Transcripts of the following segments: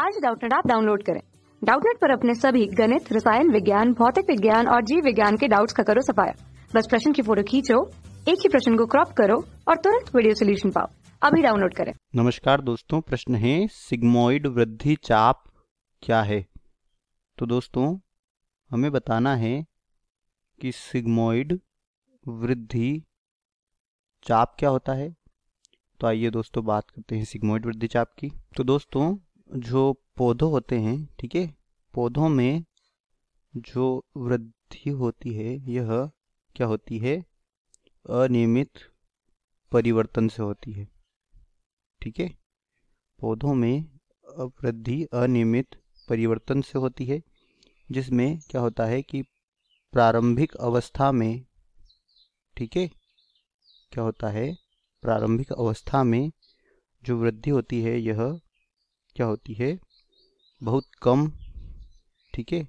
आज डाउटनेट आप डाउनलोड करें डाउटनेट पर अपने सभी गणित रसायन विज्ञान भौतिक विज्ञान और जीव विज्ञान के डाउट्स का करो सफाया बस प्रश्न की फोटो खींचो एक ही प्रश्न को क्रॉप करो और तुरंत वीडियो सोल्यूशन पाओ अभी डाउनलोड करें नमस्कार दोस्तों प्रश्न है सिग्मोइड वृद्धि चाप क्या है तो दोस्तों हमें बताना है कि सिग्मोइड वृद्धि चाप क्या होता है तो आइए दोस्तों बात करते हैं सिग्मोइड वृद्धि चाप की तो दोस्तों जो पौधों होते हैं ठीक है पौधों में जो वृद्धि होती है यह क्या होती है अनियमित परिवर्तन से होती है ठीक है पौधों में वृद्धि अनियमित परिवर्तन से होती है जिसमें क्या होता है कि प्रारंभिक अवस्था में ठीक है क्या होता है प्रारंभिक अवस्था में जो वृद्धि होती है यह क्या होती है बहुत कम ठीक है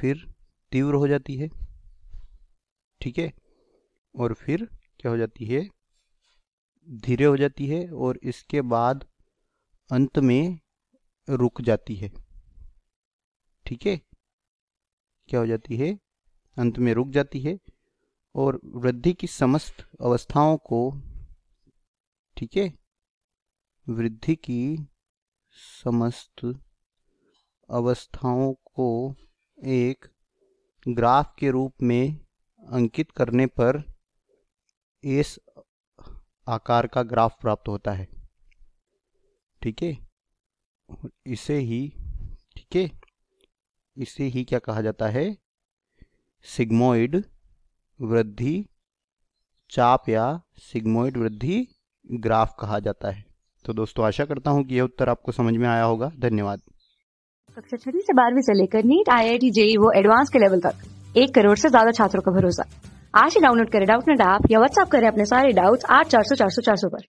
फिर तीव्र हो जाती है ठीक है और फिर क्या हो जाती है धीरे हो जाती है और इसके बाद अंत में रुक जाती है ठीक है क्या हो जाती है अंत में रुक जाती है और वृद्धि की समस्त अवस्थाओं को ठीक है वृद्धि की समस्त अवस्थाओं को एक ग्राफ के रूप में अंकित करने पर इस आकार का ग्राफ प्राप्त होता है ठीक है इसे ही ठीक है इसे ही क्या कहा जाता है सिग्मोइड वृद्धि चाप या सिग्मोइड वृद्धि ग्राफ कहा जाता है तो दोस्तों आशा करता हूँ कि यह उत्तर आपको समझ में आया होगा धन्यवाद कक्षा छठी से बारहवीं से लेकर NEET I I T JEE वो एडवांस के लेवल तक एक करोड़ से ज्यादा छात्रों का भरोसा आज ही डाउनलोड करें डाउट नेट ऐप या व्हाट्सअप करें अपने सारे डाउट्स आठ चार सौ चार सौ चार सौ पर